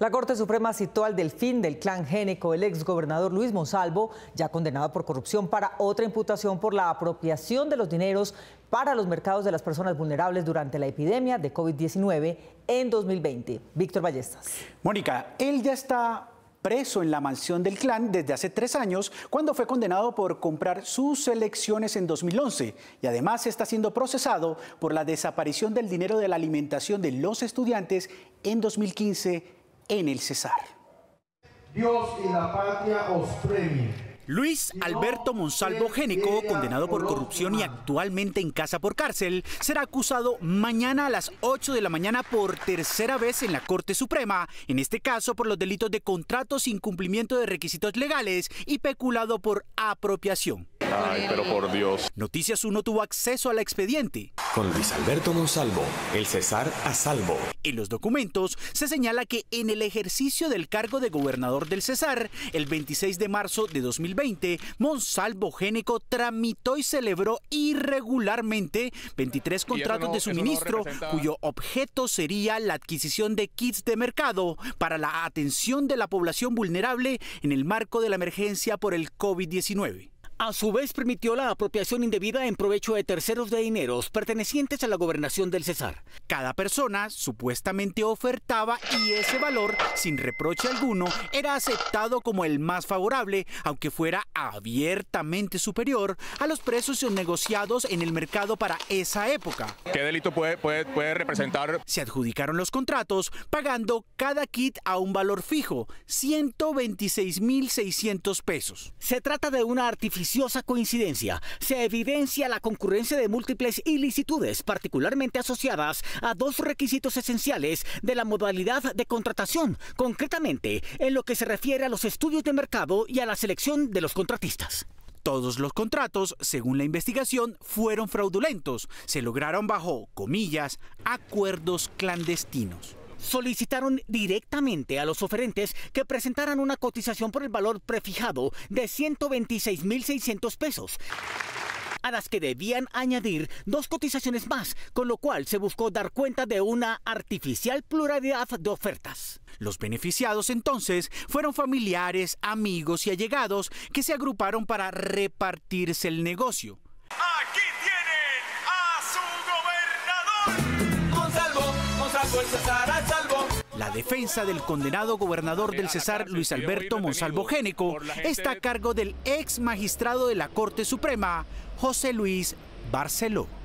La Corte Suprema citó al delfín del clan génico, el ex gobernador Luis Monsalvo, ya condenado por corrupción para otra imputación por la apropiación de los dineros para los mercados de las personas vulnerables durante la epidemia de COVID-19 en 2020. Víctor Ballestas. Mónica, él ya está preso en la mansión del clan desde hace tres años, cuando fue condenado por comprar sus elecciones en 2011 y además está siendo procesado por la desaparición del dinero de la alimentación de los estudiantes en 2015 en el Cesar. Dios y la patria os premien. Luis Alberto Monsalvo Génico, condenado por corrupción y actualmente en casa por cárcel, será acusado mañana a las 8 de la mañana por tercera vez en la Corte Suprema, en este caso por los delitos de contratos, cumplimiento de requisitos legales y peculado por apropiación. Ay, pero por Dios. Noticias 1 tuvo acceso al expediente con Luis Alberto Monsalvo, el César a salvo. En los documentos se señala que en el ejercicio del cargo de gobernador del César, el 26 de marzo de 2020, Monsalvo Génico tramitó y celebró irregularmente 23 contratos de suministro cuyo objeto sería la adquisición de kits de mercado para la atención de la población vulnerable en el marco de la emergencia por el COVID-19. A su vez permitió la apropiación indebida en provecho de terceros de dineros pertenecientes a la gobernación del César. Cada persona supuestamente ofertaba y ese valor, sin reproche alguno, era aceptado como el más favorable, aunque fuera abiertamente superior a los precios negociados en el mercado para esa época. ¿Qué delito puede, puede, representar? Se adjudicaron los contratos pagando cada kit a un valor fijo, 126.600 pesos. Se trata de una artificial coincidencia se evidencia la concurrencia de múltiples ilicitudes particularmente asociadas a dos requisitos esenciales de la modalidad de contratación, concretamente en lo que se refiere a los estudios de mercado y a la selección de los contratistas. Todos los contratos, según la investigación, fueron fraudulentos. Se lograron bajo, comillas, acuerdos clandestinos solicitaron directamente a los oferentes que presentaran una cotización por el valor prefijado de 126.600 pesos a las que debían añadir dos cotizaciones más, con lo cual se buscó dar cuenta de una artificial pluralidad de ofertas. Los beneficiados entonces fueron familiares, amigos y allegados que se agruparon para repartirse el negocio. defensa del condenado gobernador del Cesar, Luis Alberto Monsalvo Génico, está a cargo del ex magistrado de la Corte Suprema, José Luis Barceló.